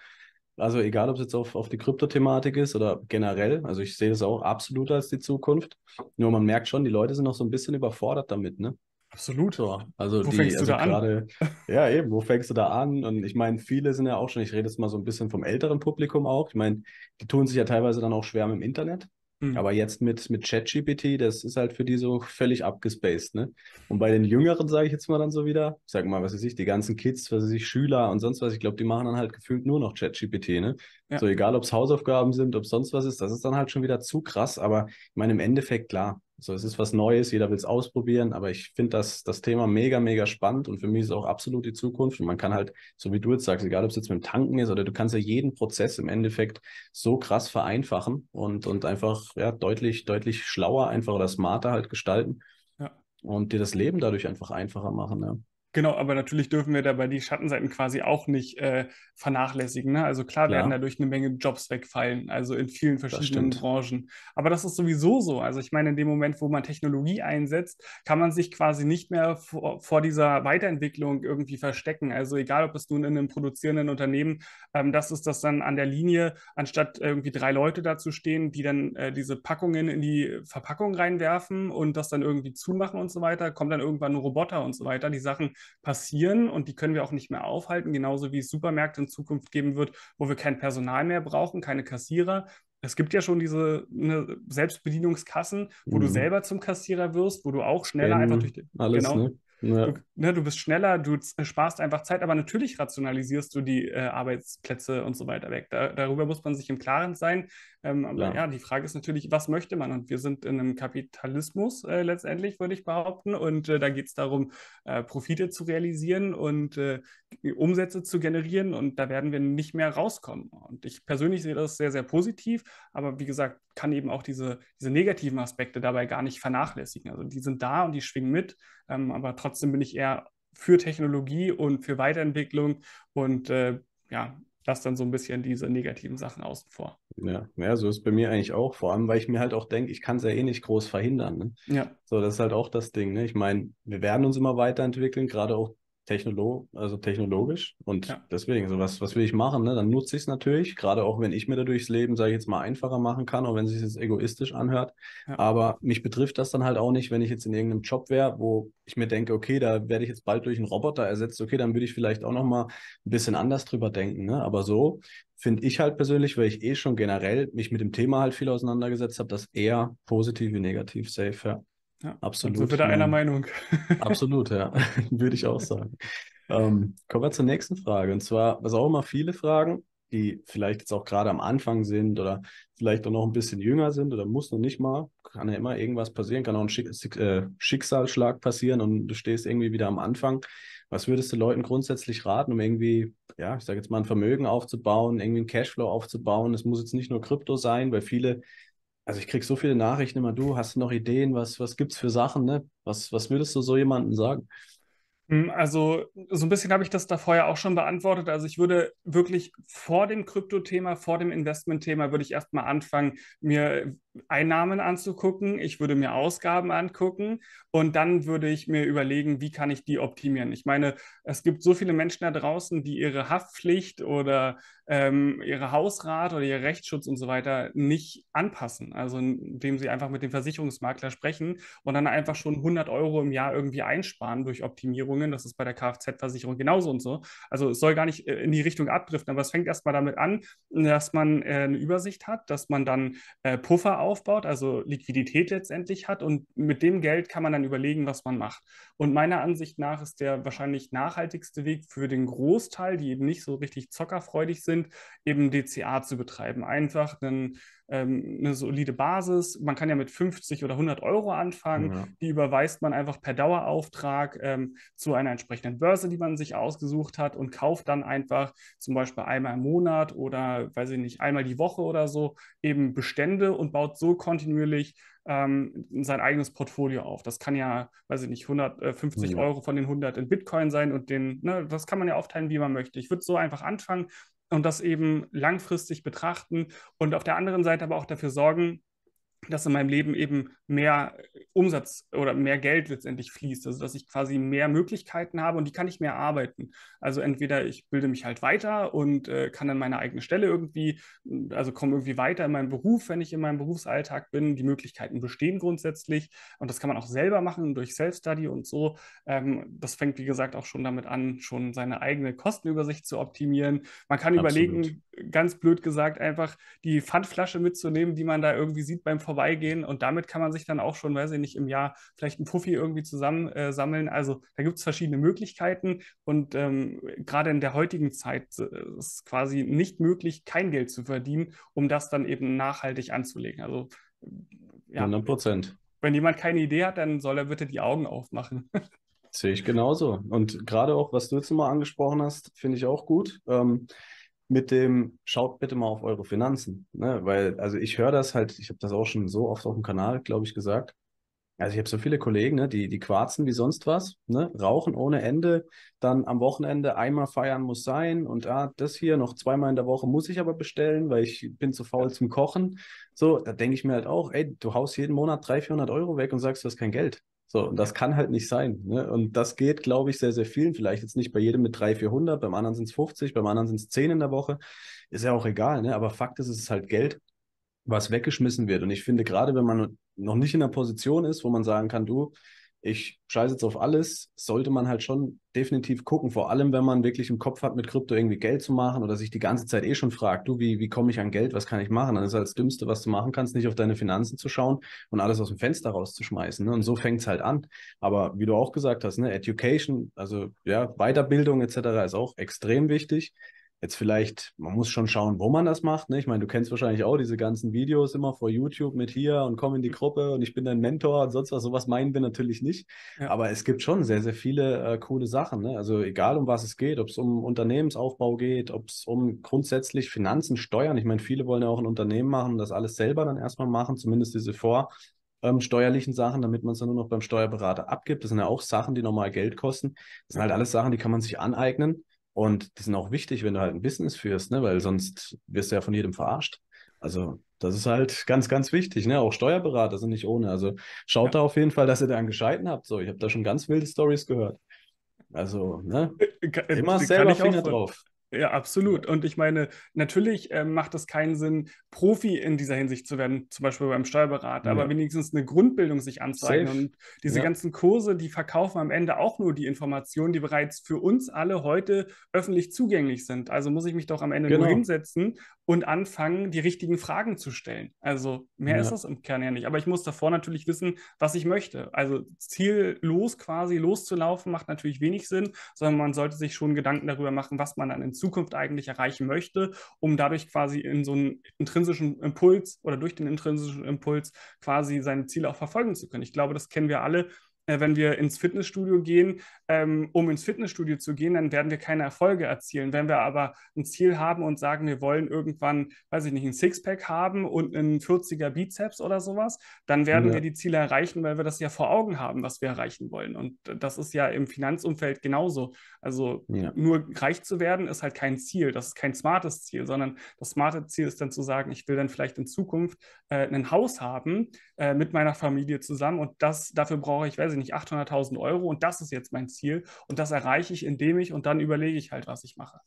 Also egal, ob es jetzt auf, auf die Krypto-Thematik ist oder generell, also ich sehe das auch absolut als die Zukunft. Nur man merkt schon, die Leute sind noch so ein bisschen überfordert damit, ne? Absolut. also wo die, fängst also du da grade, an? Ja, eben, wo fängst du da an? Und ich meine, viele sind ja auch schon, ich rede jetzt mal so ein bisschen vom älteren Publikum auch. Ich meine, die tun sich ja teilweise dann auch schwer mit dem Internet. Mhm. Aber jetzt mit, mit ChatGPT, das ist halt für die so völlig abgespaced, ne? Und bei den Jüngeren, sage ich jetzt mal dann so wieder, ich sag mal, was weiß ich, die ganzen Kids, was weiß ich, Schüler und sonst was, ich glaube, die machen dann halt gefühlt nur noch ChatGPT, ne? Ja. So egal, ob es Hausaufgaben sind, ob sonst was ist, das ist dann halt schon wieder zu krass, aber ich meine, im Endeffekt, klar, so, es ist was Neues, jeder will es ausprobieren, aber ich finde das, das Thema mega, mega spannend und für mich ist es auch absolut die Zukunft. Und man kann halt, so wie du jetzt sagst, egal ob es jetzt mit dem Tanken ist oder du kannst ja jeden Prozess im Endeffekt so krass vereinfachen und, und einfach ja, deutlich, deutlich schlauer einfacher oder smarter halt gestalten ja. und dir das Leben dadurch einfach einfacher machen. Ja. Genau, aber natürlich dürfen wir dabei die Schattenseiten quasi auch nicht äh, vernachlässigen. Ne? Also klar, klar, werden dadurch eine Menge Jobs wegfallen, also in vielen verschiedenen Branchen. Aber das ist sowieso so. Also ich meine, in dem Moment, wo man Technologie einsetzt, kann man sich quasi nicht mehr vor, vor dieser Weiterentwicklung irgendwie verstecken. Also egal, ob es nun in einem produzierenden Unternehmen ähm, das ist, das dann an der Linie, anstatt irgendwie drei Leute dazu stehen, die dann äh, diese Packungen in die Verpackung reinwerfen und das dann irgendwie zumachen und so weiter, kommt dann irgendwann ein Roboter und so weiter. Die Sachen passieren und die können wir auch nicht mehr aufhalten, genauso wie es Supermärkte in Zukunft geben wird, wo wir kein Personal mehr brauchen, keine Kassierer. Es gibt ja schon diese ne, Selbstbedienungskassen, wo mhm. du selber zum Kassierer wirst, wo du auch schneller Scannen, einfach durch den, alles, genau, ne? Ja. Du, ne, du bist schneller, du äh, sparst einfach Zeit, aber natürlich rationalisierst du die äh, Arbeitsplätze und so weiter weg. Da, darüber muss man sich im Klaren sein. Ähm, aber ja. ja, die Frage ist natürlich, was möchte man? Und wir sind in einem Kapitalismus äh, letztendlich, würde ich behaupten. Und äh, da geht es darum, äh, Profite zu realisieren und äh, Umsätze zu generieren. Und da werden wir nicht mehr rauskommen. Und ich persönlich sehe das sehr, sehr positiv. Aber wie gesagt, kann eben auch diese, diese negativen Aspekte dabei gar nicht vernachlässigen. Also die sind da und die schwingen mit. Ähm, aber trotzdem bin ich eher her für Technologie und für Weiterentwicklung und äh, ja, lasse dann so ein bisschen diese negativen Sachen außen vor. Ja, ja, so ist bei mir eigentlich auch. Vor allem, weil ich mir halt auch denke, ich kann es ja eh nicht groß verhindern. Ne? Ja. So, das ist halt auch das Ding. Ne? Ich meine, wir werden uns immer weiterentwickeln, gerade auch Technolo also technologisch und ja. deswegen, so was, was will ich machen, ne? dann nutze ich es natürlich, gerade auch wenn ich mir dadurchs Leben, sage ich jetzt mal, einfacher machen kann, auch wenn es sich jetzt egoistisch anhört, ja. aber mich betrifft das dann halt auch nicht, wenn ich jetzt in irgendeinem Job wäre, wo ich mir denke, okay, da werde ich jetzt bald durch einen Roboter ersetzt, okay, dann würde ich vielleicht auch nochmal ein bisschen anders drüber denken, ne? aber so finde ich halt persönlich, weil ich eh schon generell mich mit dem Thema halt viel auseinandergesetzt habe, dass eher positiv wie negativ safe, ja. Ja, absolut. Sind wir da einer Meinung? Absolut, ja. Würde ich auch sagen. ähm, kommen wir zur nächsten Frage. Und zwar, was auch immer viele fragen, die vielleicht jetzt auch gerade am Anfang sind oder vielleicht auch noch ein bisschen jünger sind oder muss noch nicht mal, kann ja immer irgendwas passieren, kann auch ein Schick äh, Schicksalsschlag passieren und du stehst irgendwie wieder am Anfang. Was würdest du Leuten grundsätzlich raten, um irgendwie, ja, ich sage jetzt mal, ein Vermögen aufzubauen, irgendwie einen Cashflow aufzubauen? Es muss jetzt nicht nur Krypto sein, weil viele also ich kriege so viele Nachrichten immer, du hast noch Ideen, was, was es für Sachen, ne? Was, was würdest du so jemandem sagen? Hm, also so ein bisschen habe ich das da vorher auch schon beantwortet. Also ich würde wirklich vor dem Krypto-Thema, vor dem Investment-Thema, würde ich erstmal anfangen, mir Einnahmen anzugucken. Ich würde mir Ausgaben angucken und dann würde ich mir überlegen, wie kann ich die optimieren. Ich meine, es gibt so viele Menschen da draußen, die ihre Haftpflicht oder ähm, ihre Hausrat oder ihr Rechtsschutz und so weiter nicht anpassen. Also indem sie einfach mit dem Versicherungsmakler sprechen und dann einfach schon 100 Euro im Jahr irgendwie einsparen durch Optimierungen. Das ist bei der Kfz-Versicherung genauso und so. Also es soll gar nicht äh, in die Richtung abdriften, aber es fängt erstmal damit an, dass man äh, eine Übersicht hat, dass man dann äh, Puffer aufbaut, also Liquidität letztendlich hat und mit dem Geld kann man dann überlegen, was man macht. Und meiner Ansicht nach ist der wahrscheinlich nachhaltigste Weg für den Großteil, die eben nicht so richtig zockerfreudig sind, sind, eben DCA zu betreiben. Einfach einen, ähm, eine solide Basis. Man kann ja mit 50 oder 100 Euro anfangen. Ja. Die überweist man einfach per Dauerauftrag ähm, zu einer entsprechenden Börse, die man sich ausgesucht hat und kauft dann einfach zum Beispiel einmal im Monat oder, weiß ich nicht, einmal die Woche oder so eben Bestände und baut so kontinuierlich ähm, sein eigenes Portfolio auf. Das kann ja, weiß ich nicht, 150 äh, ja. Euro von den 100 in Bitcoin sein und den, ne, das kann man ja aufteilen, wie man möchte. Ich würde so einfach anfangen und das eben langfristig betrachten und auf der anderen Seite aber auch dafür sorgen, dass in meinem Leben eben mehr Umsatz oder mehr Geld letztendlich fließt. Also dass ich quasi mehr Möglichkeiten habe und die kann ich mehr arbeiten. Also entweder ich bilde mich halt weiter und äh, kann an meine eigene Stelle irgendwie, also komme irgendwie weiter in meinem Beruf, wenn ich in meinem Berufsalltag bin. Die Möglichkeiten bestehen grundsätzlich und das kann man auch selber machen durch Self-Study und so. Ähm, das fängt, wie gesagt, auch schon damit an, schon seine eigene Kostenübersicht zu optimieren. Man kann Absolut. überlegen, ganz blöd gesagt, einfach die Pfandflasche mitzunehmen, die man da irgendwie sieht beim Vorbei vorbeigehen und damit kann man sich dann auch schon, weiß ich nicht, im Jahr vielleicht einen Puffi irgendwie zusammensammeln. Äh, also da gibt es verschiedene Möglichkeiten und ähm, gerade in der heutigen Zeit äh, ist es quasi nicht möglich, kein Geld zu verdienen, um das dann eben nachhaltig anzulegen. Also äh, ja, 100 Prozent. Wenn jemand keine Idee hat, dann soll er bitte die Augen aufmachen. Sehe ich genauso. Und gerade auch, was du jetzt mal angesprochen hast, finde ich auch gut. Ähm, mit dem, schaut bitte mal auf eure Finanzen. Ne? Weil, also ich höre das halt, ich habe das auch schon so oft auf dem Kanal, glaube ich, gesagt. Also ich habe so viele Kollegen, ne, die, die quarzen wie sonst was, ne, rauchen ohne Ende, dann am Wochenende einmal feiern muss sein und ah, das hier noch zweimal in der Woche muss ich aber bestellen, weil ich bin zu faul zum Kochen. So, da denke ich mir halt auch, ey, du haust jeden Monat 300, 400 Euro weg und sagst, du hast kein Geld. So, und das kann halt nicht sein. Ne? Und das geht, glaube ich, sehr, sehr vielen. Vielleicht jetzt nicht bei jedem mit 300, 400, beim anderen sind es 50, beim anderen sind es 10 in der Woche. Ist ja auch egal. Ne? Aber Fakt ist, es ist halt Geld, was weggeschmissen wird. Und ich finde, gerade wenn man noch nicht in einer Position ist, wo man sagen kann, du, ich scheiße jetzt auf alles, sollte man halt schon definitiv gucken, vor allem wenn man wirklich im Kopf hat, mit Krypto irgendwie Geld zu machen oder sich die ganze Zeit eh schon fragt, du, wie, wie komme ich an Geld, was kann ich machen? Dann ist halt das Dümmste, was du machen kannst, nicht auf deine Finanzen zu schauen und alles aus dem Fenster rauszuschmeißen. Ne? Und so fängt es halt an. Aber wie du auch gesagt hast, ne, Education, also ja, Weiterbildung etc. ist auch extrem wichtig. Jetzt vielleicht, man muss schon schauen, wo man das macht. Ne? Ich meine, du kennst wahrscheinlich auch diese ganzen Videos immer vor YouTube mit hier und komm in die mhm. Gruppe und ich bin dein Mentor und sonst was. Sowas meinen wir natürlich nicht. Ja. Aber es gibt schon sehr, sehr viele äh, coole Sachen. Ne? Also egal, um was es geht, ob es um Unternehmensaufbau geht, ob es um grundsätzlich Finanzen, Steuern. Ich meine, viele wollen ja auch ein Unternehmen machen, und das alles selber dann erstmal machen, zumindest diese Vor- ähm, steuerlichen Sachen, damit man es dann nur noch beim Steuerberater abgibt. Das sind ja auch Sachen, die normal Geld kosten. Das sind halt alles Sachen, die kann man sich aneignen. Und die sind auch wichtig, wenn du halt ein Business führst, ne? weil sonst wirst du ja von jedem verarscht. Also das ist halt ganz, ganz wichtig. Ne? Auch Steuerberater sind nicht ohne. Also schaut ja. da auf jeden Fall, dass ihr da einen Gescheiten habt. So, ich habe da schon ganz wilde Stories gehört. Also, ne? Äh, äh, äh, kann, immer selber Finger drauf. Ja, absolut. Und ich meine, natürlich äh, macht es keinen Sinn, Profi in dieser Hinsicht zu werden, zum Beispiel beim Steuerberater, ja. aber wenigstens eine Grundbildung sich anzeigen. Safe. Und diese ja. ganzen Kurse, die verkaufen am Ende auch nur die Informationen, die bereits für uns alle heute öffentlich zugänglich sind. Also muss ich mich doch am Ende genau. nur hinsetzen und anfangen, die richtigen Fragen zu stellen. Also mehr ja. ist das im Kern ja nicht. Aber ich muss davor natürlich wissen, was ich möchte. Also ziellos quasi loszulaufen macht natürlich wenig Sinn, sondern man sollte sich schon Gedanken darüber machen, was man dann an Zukunft eigentlich erreichen möchte, um dadurch quasi in so einen intrinsischen Impuls oder durch den intrinsischen Impuls quasi seine Ziele auch verfolgen zu können. Ich glaube, das kennen wir alle, äh, wenn wir ins Fitnessstudio gehen, ähm, um ins Fitnessstudio zu gehen, dann werden wir keine Erfolge erzielen. Wenn wir aber ein Ziel haben und sagen, wir wollen irgendwann, weiß ich nicht, ein Sixpack haben und einen 40er Bizeps oder sowas, dann werden ja. wir die Ziele erreichen, weil wir das ja vor Augen haben, was wir erreichen wollen. Und das ist ja im Finanzumfeld genauso. Also ja. nur reich zu werden ist halt kein Ziel. Das ist kein smartes Ziel, sondern das smarte Ziel ist dann zu sagen, ich will dann vielleicht in Zukunft äh, ein Haus haben äh, mit meiner Familie zusammen und das dafür brauche ich, weiß ich ich nicht, 800.000 Euro und das ist jetzt mein Ziel und das erreiche ich, indem ich und dann überlege ich halt, was ich mache.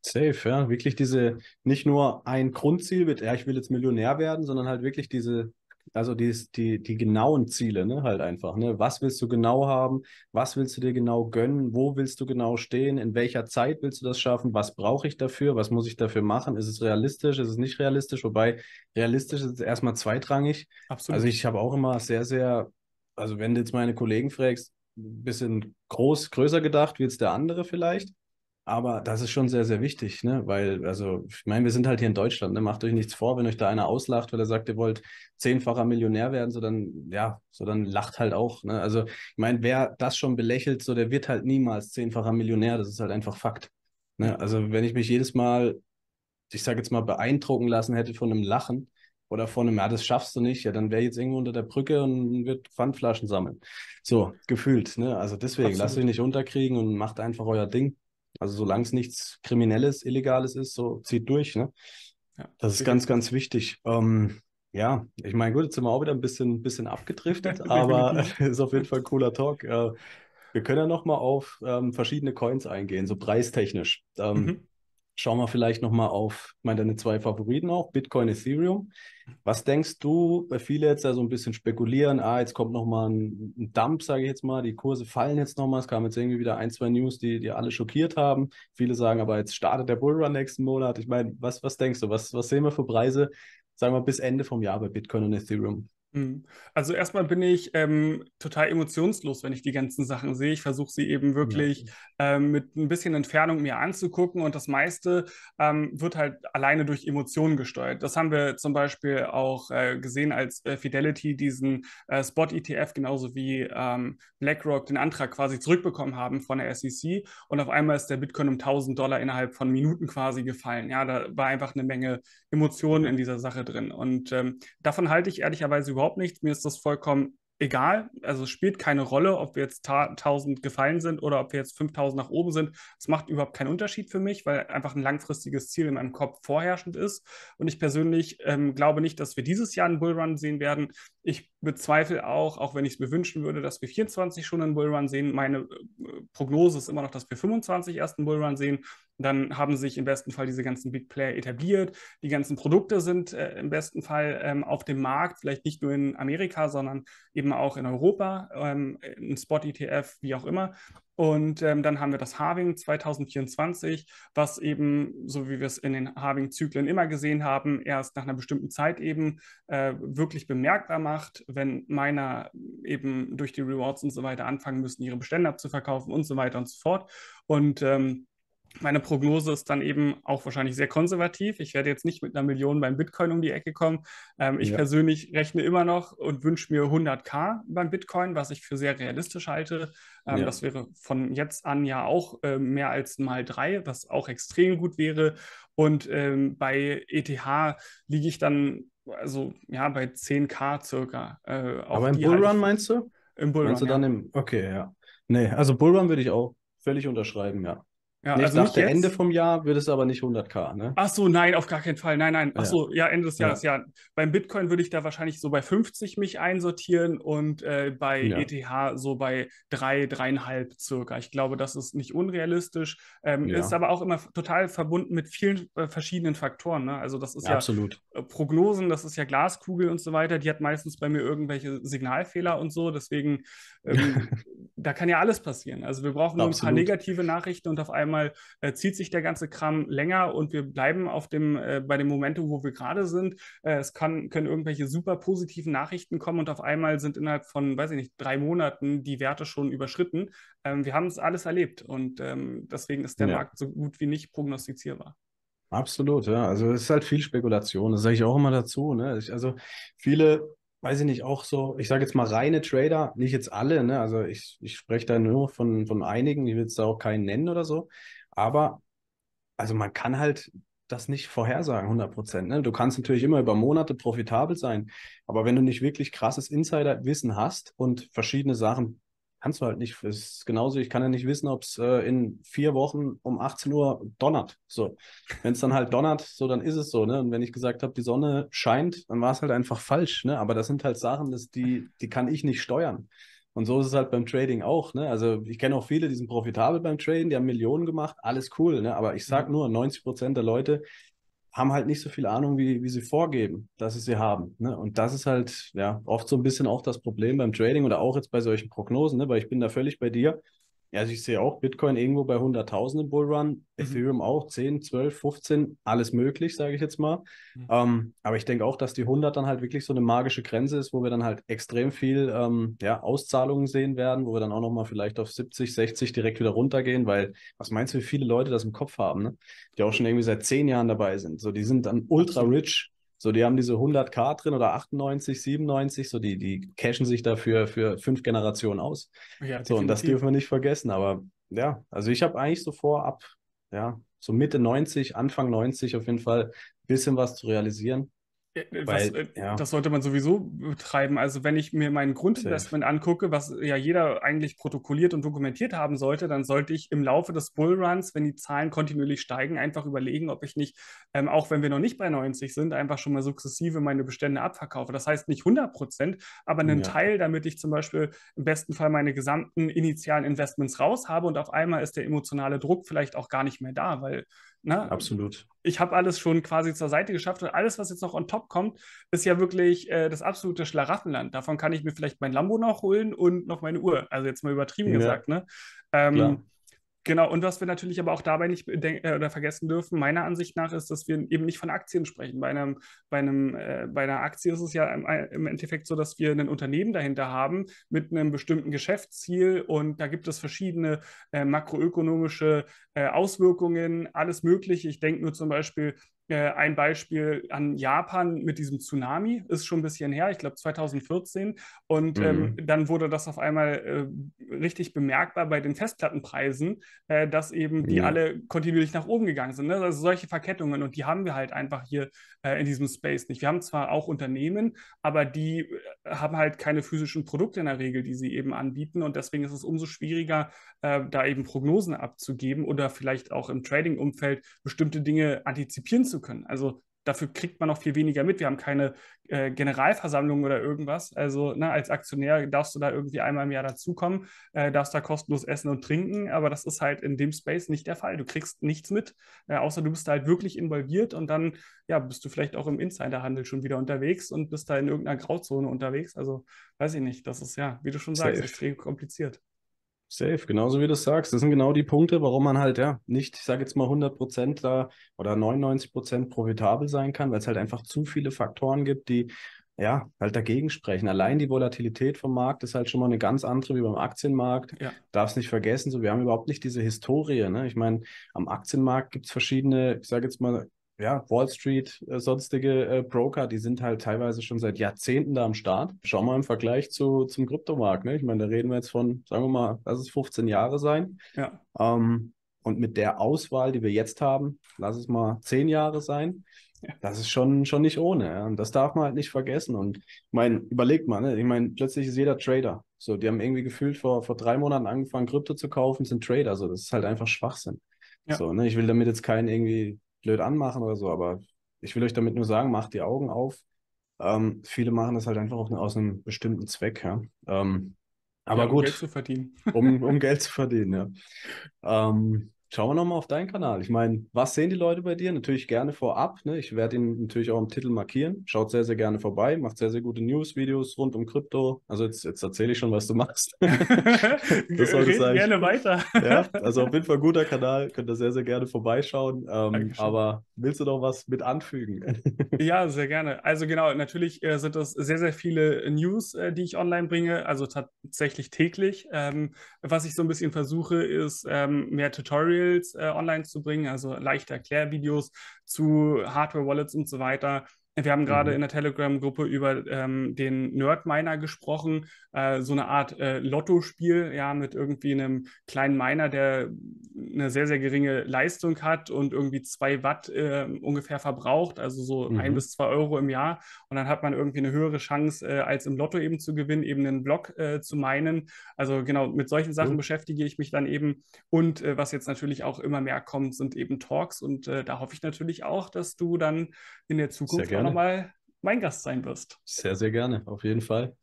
Safe, ja. Wirklich diese, nicht nur ein Grundziel mit, ja, ich will jetzt Millionär werden, sondern halt wirklich diese, also die, die, die genauen Ziele, ne, halt einfach, ne. Was willst du genau haben? Was willst du dir genau gönnen? Wo willst du genau stehen? In welcher Zeit willst du das schaffen? Was brauche ich dafür? Was muss ich dafür machen? Ist es realistisch? Ist es nicht realistisch? Wobei realistisch ist es erstmal zweitrangig. Absolut. Also ich habe auch immer sehr, sehr also wenn du jetzt meine Kollegen fragst, ein bisschen groß, größer gedacht wie jetzt der andere vielleicht. Aber das ist schon sehr, sehr wichtig, ne? Weil, also, ich meine, wir sind halt hier in Deutschland, ne? Macht euch nichts vor, wenn euch da einer auslacht, weil er sagt, ihr wollt zehnfacher Millionär werden, so dann, ja, so dann lacht halt auch. Ne? Also, ich meine, wer das schon belächelt, so der wird halt niemals zehnfacher Millionär. Das ist halt einfach Fakt. Ne? Also, wenn ich mich jedes Mal, ich sage jetzt mal, beeindrucken lassen hätte von einem Lachen, oder vor einem, ja, das schaffst du nicht, ja, dann wäre jetzt irgendwo unter der Brücke und wird Pfandflaschen sammeln. So, gefühlt. Ne? Also deswegen, Absolut. lasst euch nicht unterkriegen und macht einfach euer Ding. Also solange es nichts Kriminelles, Illegales ist, so zieht durch. Ne? Ja, das ist sicher. ganz, ganz wichtig. Ähm, ja, ich meine, gut, jetzt sind wir auch wieder ein bisschen, bisschen abgedriftet, aber ist auf jeden Fall ein cooler Talk. Äh, wir können ja nochmal auf ähm, verschiedene Coins eingehen, so preistechnisch. Ähm, mhm schauen wir vielleicht nochmal auf meine deine zwei Favoriten auch, Bitcoin, Ethereum. Was denkst du, weil viele jetzt da so ein bisschen spekulieren, ah, jetzt kommt nochmal ein, ein Dump, sage ich jetzt mal, die Kurse fallen jetzt nochmal, es kam jetzt irgendwie wieder ein, zwei News, die, die alle schockiert haben. Viele sagen aber, jetzt startet der Bullrun nächsten Monat. Ich meine, was, was denkst du, was, was sehen wir für Preise, sagen wir, bis Ende vom Jahr bei Bitcoin und Ethereum? Mhm. Also erstmal bin ich ähm, total emotionslos, wenn ich die ganzen Sachen sehe. Ich versuche sie eben wirklich ja. ähm, mit ein bisschen Entfernung mir anzugucken und das meiste ähm, wird halt alleine durch Emotionen gesteuert. Das haben wir zum Beispiel auch äh, gesehen, als äh, Fidelity diesen äh, Spot-ETF genauso wie ähm, BlackRock den Antrag quasi zurückbekommen haben von der SEC und auf einmal ist der Bitcoin um 1000 Dollar innerhalb von Minuten quasi gefallen. Ja, da war einfach eine Menge Emotionen in dieser Sache drin und ähm, davon halte ich ehrlicherweise überhaupt überhaupt nichts. Mir ist das vollkommen egal. Also spielt keine Rolle, ob wir jetzt 1000 gefallen sind oder ob wir jetzt 5000 nach oben sind. Es macht überhaupt keinen Unterschied für mich, weil einfach ein langfristiges Ziel in meinem Kopf vorherrschend ist. Und ich persönlich ähm, glaube nicht, dass wir dieses Jahr einen Bullrun sehen werden. Ich bezweifle auch, auch wenn ich es mir wünschen würde, dass wir 24 schon einen Bullrun sehen. Meine äh, Prognose ist immer noch, dass wir 25 erst einen Bullrun sehen. Dann haben sich im besten Fall diese ganzen Big Player etabliert. Die ganzen Produkte sind äh, im besten Fall ähm, auf dem Markt, vielleicht nicht nur in Amerika, sondern eben auch in Europa, ähm, ein Spot-ETF, wie auch immer. Und ähm, dann haben wir das Harving 2024, was eben, so wie wir es in den Harving-Zyklen immer gesehen haben, erst nach einer bestimmten Zeit eben äh, wirklich bemerkbar macht, wenn Miner eben durch die Rewards und so weiter anfangen müssen, ihre Bestände abzuverkaufen und so weiter und so fort. Und ähm, meine Prognose ist dann eben auch wahrscheinlich sehr konservativ. Ich werde jetzt nicht mit einer Million beim Bitcoin um die Ecke kommen. Ähm, ich ja. persönlich rechne immer noch und wünsche mir 100k beim Bitcoin, was ich für sehr realistisch halte. Ähm, ja. Das wäre von jetzt an ja auch äh, mehr als mal drei, was auch extrem gut wäre. Und ähm, bei ETH liege ich dann also ja bei 10k circa. Äh, Aber im Bullrun halt meinst du? Im Bullrun. Meinst du dann ja. im? Okay, ja. Nee, also Bullrun würde ich auch völlig unterschreiben, ja. Ja, nee, also ich dachte, Ende vom Jahr wird es aber nicht 100k, ne? Ach so, nein, auf gar keinen Fall. Nein, nein. Ach so, ja, Ende des Jahres, ja. ja. Beim Bitcoin würde ich da wahrscheinlich so bei 50 mich einsortieren und äh, bei ja. ETH so bei 3, drei, 3,5 circa. Ich glaube, das ist nicht unrealistisch. Ähm, ja. Ist aber auch immer total verbunden mit vielen äh, verschiedenen Faktoren, ne? Also das ist ja, absolut. Äh, Prognosen, das ist ja Glaskugel und so weiter. Die hat meistens bei mir irgendwelche Signalfehler und so. Deswegen, ähm, da kann ja alles passieren. Also wir brauchen nur ein paar negative Nachrichten und auf einmal einmal äh, zieht sich der ganze Kram länger und wir bleiben auf dem, äh, bei dem Momentum, wo wir gerade sind. Äh, es kann, können irgendwelche super positiven Nachrichten kommen und auf einmal sind innerhalb von, weiß ich nicht, drei Monaten die Werte schon überschritten. Ähm, wir haben es alles erlebt und ähm, deswegen ist der ja. Markt so gut wie nicht prognostizierbar. Absolut, ja. Also es ist halt viel Spekulation, das sage ich auch immer dazu. Ne? Ich, also viele weiß ich nicht, auch so, ich sage jetzt mal reine Trader, nicht jetzt alle, ne? Also ich, ich spreche da nur von, von einigen, ich will jetzt da auch keinen nennen oder so. Aber also man kann halt das nicht vorhersagen, 100 Prozent. Ne? Du kannst natürlich immer über Monate profitabel sein, aber wenn du nicht wirklich krasses Insiderwissen hast und verschiedene Sachen kannst du halt nicht. Es ist genauso, ich kann ja nicht wissen, ob es äh, in vier Wochen um 18 Uhr donnert. So. Wenn es dann halt donnert, so dann ist es so, ne? Und wenn ich gesagt habe, die Sonne scheint, dann war es halt einfach falsch, ne? Aber das sind halt Sachen, das, die, die kann ich nicht steuern. Und so ist es halt beim Trading auch, ne? Also ich kenne auch viele, die sind profitabel beim Trading, die haben Millionen gemacht, alles cool, ne? Aber ich sage nur, 90 Prozent der Leute haben halt nicht so viel Ahnung, wie, wie sie vorgeben, dass sie sie haben. Ne? Und das ist halt ja oft so ein bisschen auch das Problem beim Trading oder auch jetzt bei solchen Prognosen, ne? weil ich bin da völlig bei dir. Also ich sehe auch Bitcoin irgendwo bei 100.000 im Bullrun, mhm. Ethereum auch 10, 12, 15, alles möglich, sage ich jetzt mal. Mhm. Ähm, aber ich denke auch, dass die 100 dann halt wirklich so eine magische Grenze ist, wo wir dann halt extrem viel ähm, ja, Auszahlungen sehen werden, wo wir dann auch nochmal vielleicht auf 70, 60 direkt wieder runtergehen, weil was meinst du, wie viele Leute das im Kopf haben, ne? die auch schon irgendwie seit 10 Jahren dabei sind. So, die sind dann ultra rich so, die haben diese 100k drin oder 98, 97, so die, die cashen sich dafür für fünf Generationen aus. Ja, so, und das dürfen wir nicht vergessen. Aber ja, also ich habe eigentlich so vor, ab ja, so Mitte 90, Anfang 90 auf jeden Fall ein bisschen was zu realisieren. Äh, weil, das, äh, ja. das, sollte man sowieso betreiben. Also wenn ich mir mein Grundinvestment angucke, was ja jeder eigentlich protokolliert und dokumentiert haben sollte, dann sollte ich im Laufe des Bullruns, wenn die Zahlen kontinuierlich steigen, einfach überlegen, ob ich nicht, ähm, auch wenn wir noch nicht bei 90 sind, einfach schon mal sukzessive meine Bestände abverkaufe. Das heißt nicht 100 Prozent, aber einen ja. Teil, damit ich zum Beispiel im besten Fall meine gesamten initialen Investments raus habe und auf einmal ist der emotionale Druck vielleicht auch gar nicht mehr da, weil Ne? Absolut. Ich habe alles schon quasi zur Seite geschafft und alles, was jetzt noch on top kommt, ist ja wirklich äh, das absolute Schlaraffenland. Davon kann ich mir vielleicht mein Lambo noch holen und noch meine Uhr. Also jetzt mal übertrieben ja. gesagt. Ne? Ähm, Genau, und was wir natürlich aber auch dabei nicht äh, oder vergessen dürfen, meiner Ansicht nach, ist, dass wir eben nicht von Aktien sprechen. Bei, einem, bei, einem, äh, bei einer Aktie ist es ja im, äh, im, Endeffekt so, dass wir ein Unternehmen dahinter haben mit einem bestimmten Geschäftsziel und da gibt es verschiedene äh, makroökonomische äh, Auswirkungen, alles Mögliche. Ich denke nur zum Beispiel äh, ein Beispiel an Japan mit diesem Tsunami, ist schon ein bisschen her, ich glaube 2014. Und ähm, mhm. ähm, dann wurde das auf einmal äh, richtig bemerkbar bei den Festplattenpreisen, äh, dass eben die ja. alle kontinuierlich nach oben gegangen sind. Ne? Also solche Verkettungen und die haben wir halt einfach hier äh, in diesem Space nicht. Wir haben zwar auch Unternehmen, aber die äh, haben halt keine physischen Produkte in der Regel, die sie eben anbieten. Und deswegen ist es umso schwieriger, äh, da eben Prognosen abzugeben oder vielleicht auch im Trading-Umfeld bestimmte Dinge antizipieren zu können. Also dafür kriegt man auch viel weniger mit. Wir haben keine äh, Generalversammlung oder irgendwas. Also ne, als Aktionär darfst du da irgendwie einmal im Jahr dazukommen, äh, darfst da kostenlos essen und trinken, aber das ist halt in dem Space nicht der Fall. Du kriegst nichts mit, äh, außer du bist da halt wirklich involviert und dann ja, bist du vielleicht auch im Insiderhandel schon wieder unterwegs und bist da in irgendeiner Grauzone unterwegs. Also weiß ich nicht, das ist ja, wie du schon sagst, extrem kompliziert. Safe, genauso wie du sagst. Das sind genau die Punkte, warum man halt ja nicht, ich sage jetzt mal 100% da oder 99% profitabel sein kann, weil es halt einfach zu viele Faktoren gibt, die ja halt dagegen sprechen. Allein die Volatilität vom Markt ist halt schon mal eine ganz andere wie beim Aktienmarkt. Ja. es nicht vergessen, so wir haben überhaupt nicht diese Historie. Ne? Ich meine, am Aktienmarkt gibt es verschiedene, ich sage jetzt mal ja, Wall Street, äh, sonstige äh, Broker, die sind halt teilweise schon seit Jahrzehnten da am Start. Schau mal im Vergleich zu, zum Kryptomarkt. Ne? Ich meine, da reden wir jetzt von, sagen wir mal, lass es 15 Jahre sein. Ja. Ähm, und mit der Auswahl, die wir jetzt haben, lass es mal 10 Jahre sein. Das ist schon, schon nicht ohne. Ja? Und das darf man halt nicht vergessen. Und ich meine, überlegt mal, ne? ich meine, plötzlich ist jeder Trader. So, die haben irgendwie gefühlt vor, vor drei Monaten angefangen, Krypto zu kaufen, sind Trader. So, das ist halt einfach Schwachsinn. Ja. So, ne? Ich will damit jetzt keinen irgendwie blöd anmachen oder so, aber ich will euch damit nur sagen, macht die Augen auf. Ähm, viele machen das halt einfach auf, aus einem bestimmten Zweck. Ja? Ähm, aber ja, um gut. Um Geld zu verdienen. um, um Geld zu verdienen, ja. Ähm, schauen wir nochmal auf deinen Kanal. Ich meine, was sehen die Leute bei dir? Natürlich gerne vorab. Ne? Ich werde ihn natürlich auch im Titel markieren. Schaut sehr, sehr gerne vorbei. Macht sehr, sehr gute News-Videos rund um Krypto. Also jetzt, jetzt erzähle ich schon, was du machst. das soll ich Red gerne weiter. ja, also auf jeden Fall guter Kanal. Könnt ihr sehr, sehr gerne vorbeischauen. Ähm, aber willst du noch was mit anfügen? ja, sehr gerne. Also genau, natürlich äh, sind das sehr, sehr viele äh, News, äh, die ich online bringe, also tatsächlich täglich. Ähm, was ich so ein bisschen versuche, ist ähm, mehr Tutorials äh, online zu bringen, also leichte Erklärvideos zu Hardware-Wallets und so weiter. Wir haben gerade mhm. in der Telegram-Gruppe über ähm, den Nerd-Miner gesprochen, äh, so eine Art äh, Lottospiel, ja, mit irgendwie einem kleinen Miner, der eine sehr, sehr geringe Leistung hat und irgendwie zwei Watt äh, ungefähr verbraucht, also so mhm. ein bis zwei Euro im Jahr. Und dann hat man irgendwie eine höhere Chance, äh, als im Lotto eben zu gewinnen, eben einen Block äh, zu meinen. Also genau, mit solchen Sachen mhm. beschäftige ich mich dann eben. Und äh, was jetzt natürlich auch immer mehr kommt, sind eben Talks. Und da hoffe ich natürlich auch, dass du dann in der Zukunft gerne. nochmal mein Gast sein wirst. Sehr, sehr gerne, auf jeden Fall.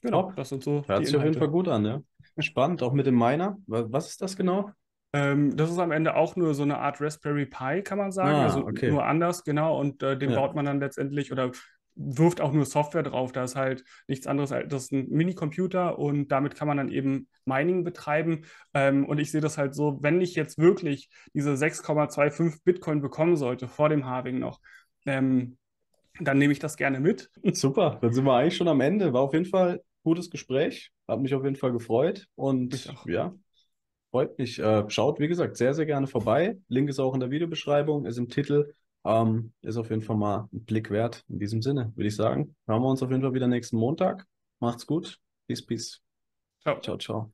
Genau, Top. das sind so. Hört sich auf jeden Fall gut an, ja. Spannend, auch mit dem Miner. Was ist das genau? Ähm, das ist am Ende auch nur so eine Art Raspberry Pi, kann man sagen. Ah, also okay. nur anders, genau. Und äh, den ja. baut man dann letztendlich oder wirft auch nur Software drauf. Da ist halt nichts anderes als das ist ein Minicomputer und damit kann man dann eben Mining betreiben. Ähm, und ich sehe das halt so, wenn ich jetzt wirklich diese 6,25 Bitcoin bekommen sollte vor dem Harving noch, ähm, dann nehme ich das gerne mit. Super, dann sind wir eigentlich schon am Ende. War auf jeden Fall ein gutes Gespräch. Hat mich auf jeden Fall gefreut. Und ja, freut mich. Äh, schaut, wie gesagt, sehr, sehr gerne vorbei. Link ist auch in der Videobeschreibung, ist im Titel. Ähm, ist auf jeden Fall mal ein Blick wert. In diesem Sinne, würde ich sagen, hören wir uns auf jeden Fall wieder nächsten Montag. Macht's gut. Peace, peace. Ciao, ciao. ciao.